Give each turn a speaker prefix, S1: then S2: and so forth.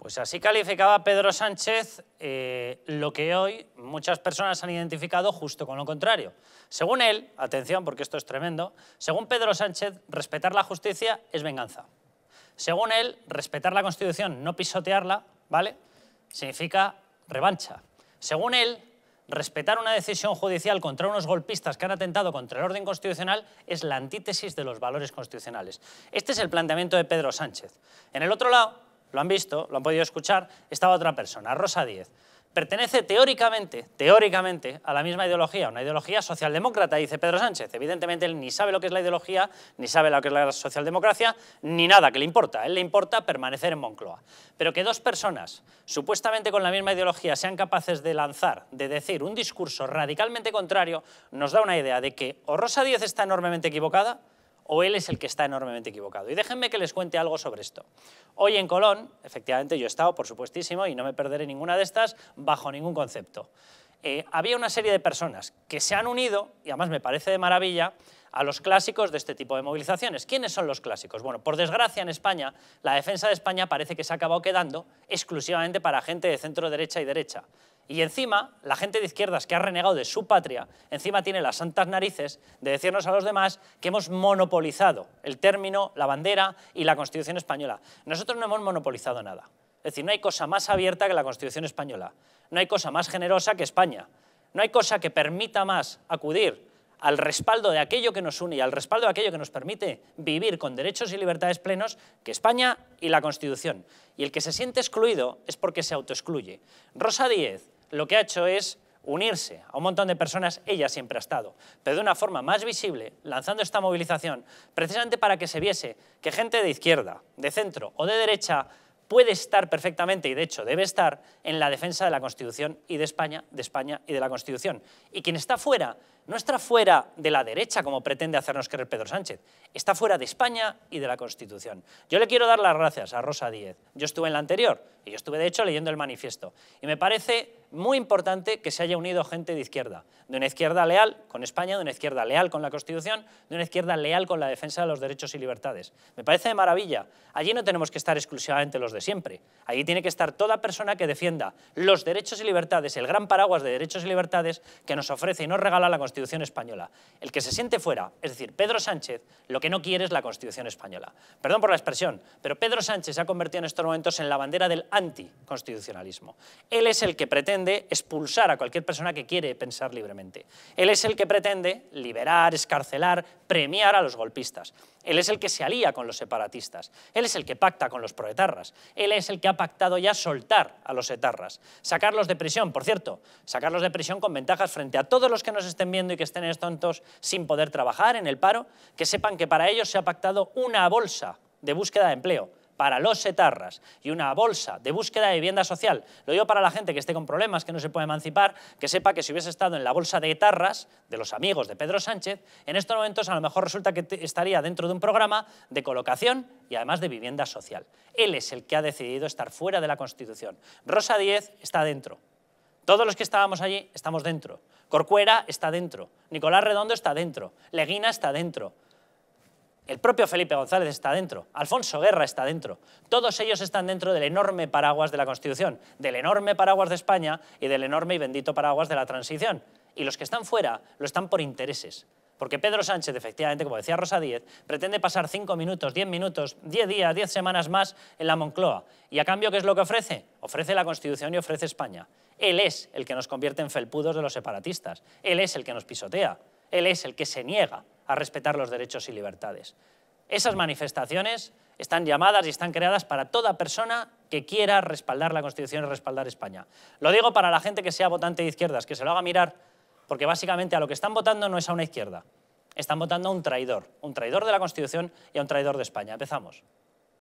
S1: Pues así calificaba Pedro Sánchez eh, lo que hoy muchas personas han identificado justo con lo contrario. Según él, atención porque esto es tremendo, según Pedro Sánchez, respetar la justicia es venganza. Según él, respetar la Constitución, no pisotearla, ¿vale? Significa revancha. Según él, respetar una decisión judicial contra unos golpistas que han atentado contra el orden constitucional es la antítesis de los valores constitucionales. Este es el planteamiento de Pedro Sánchez. En el otro lado, lo han visto, lo han podido escuchar, estaba otra persona, Rosa Díez. Pertenece teóricamente, teóricamente, a la misma ideología, una ideología socialdemócrata, dice Pedro Sánchez. Evidentemente él ni sabe lo que es la ideología, ni sabe lo que es la socialdemocracia, ni nada que le importa. A él le importa permanecer en Moncloa. Pero que dos personas, supuestamente con la misma ideología, sean capaces de lanzar, de decir un discurso radicalmente contrario, nos da una idea de que o Rosa Díez está enormemente equivocada, o él es el que está enormemente equivocado. Y déjenme que les cuente algo sobre esto. Hoy en Colón, efectivamente, yo he estado, por supuestísimo, y no me perderé ninguna de estas bajo ningún concepto. Eh, había una serie de personas que se han unido, y además me parece de maravilla, a los clásicos de este tipo de movilizaciones. ¿Quiénes son los clásicos? Bueno, por desgracia en España, la defensa de España parece que se ha acabado quedando exclusivamente para gente de centro derecha y derecha. Y encima, la gente de izquierdas que ha renegado de su patria, encima tiene las santas narices de decirnos a los demás que hemos monopolizado el término, la bandera y la Constitución española. Nosotros no hemos monopolizado nada. Es decir, no hay cosa más abierta que la Constitución española, no hay cosa más generosa que España, no hay cosa que permita más acudir al respaldo de aquello que nos une y al respaldo de aquello que nos permite vivir con derechos y libertades plenos que España y la Constitución. Y el que se siente excluido es porque se autoexcluye. Rosa Díez lo que ha hecho es unirse a un montón de personas, ella siempre ha estado, pero de una forma más visible, lanzando esta movilización, precisamente para que se viese que gente de izquierda, de centro o de derecha puede estar perfectamente, y de hecho debe estar, en la defensa de la Constitución y de España, de España y de la Constitución. Y quien está fuera, no está fuera de la derecha, como pretende hacernos creer Pedro Sánchez, está fuera de España y de la Constitución. Yo le quiero dar las gracias a Rosa Díez. Yo estuve en la anterior, y yo estuve de hecho leyendo el manifiesto. Y me parece muy importante que se haya unido gente de izquierda. De una izquierda leal con España, de una izquierda leal con la Constitución, de una izquierda leal con la defensa de los derechos y libertades. Me parece de maravilla. Allí no tenemos que estar exclusivamente los de siempre. Allí tiene que estar toda persona que defienda los derechos y libertades, el gran paraguas de derechos y libertades que nos ofrece y nos regala la Constitución española. El que se siente fuera, es decir, Pedro Sánchez, lo que no quiere es la Constitución española. Perdón por la expresión, pero Pedro Sánchez se ha convertido en estos momentos en la bandera del anticonstitucionalismo. Él es el que pretende pretende expulsar a cualquier persona que quiere pensar libremente. Él es el que pretende liberar, escarcelar, premiar a los golpistas. Él es el que se alía con los separatistas. Él es el que pacta con los proetarras. Él es el que ha pactado ya soltar a los etarras. Sacarlos de prisión, por cierto, sacarlos de prisión con ventajas frente a todos los que nos estén viendo y que estén estontos sin poder trabajar en el paro, que sepan que para ellos se ha pactado una bolsa de búsqueda de empleo para los etarras y una bolsa de búsqueda de vivienda social. Lo digo para la gente que esté con problemas, que no se puede emancipar, que sepa que si hubiese estado en la bolsa de etarras, de los amigos de Pedro Sánchez, en estos momentos a lo mejor resulta que estaría dentro de un programa de colocación y además de vivienda social. Él es el que ha decidido estar fuera de la Constitución. Rosa Díez está dentro. Todos los que estábamos allí estamos dentro. Corcuera está dentro. Nicolás Redondo está dentro. Leguina está dentro. El propio Felipe González está dentro, Alfonso Guerra está dentro. Todos ellos están dentro del enorme paraguas de la Constitución, del enorme paraguas de España y del enorme y bendito paraguas de la transición. Y los que están fuera lo están por intereses. Porque Pedro Sánchez, efectivamente, como decía Rosa Díez, pretende pasar cinco minutos, diez minutos, diez días, diez semanas más en la Moncloa. ¿Y a cambio qué es lo que ofrece? Ofrece la Constitución y ofrece España. Él es el que nos convierte en felpudos de los separatistas. Él es el que nos pisotea. Él es el que se niega a respetar los derechos y libertades. Esas manifestaciones están llamadas y están creadas para toda persona que quiera respaldar la Constitución y respaldar España. Lo digo para la gente que sea votante de izquierdas, que se lo haga mirar, porque básicamente a lo que están votando no es a una izquierda, están votando a un traidor, un traidor de la Constitución y a un traidor de España. Empezamos.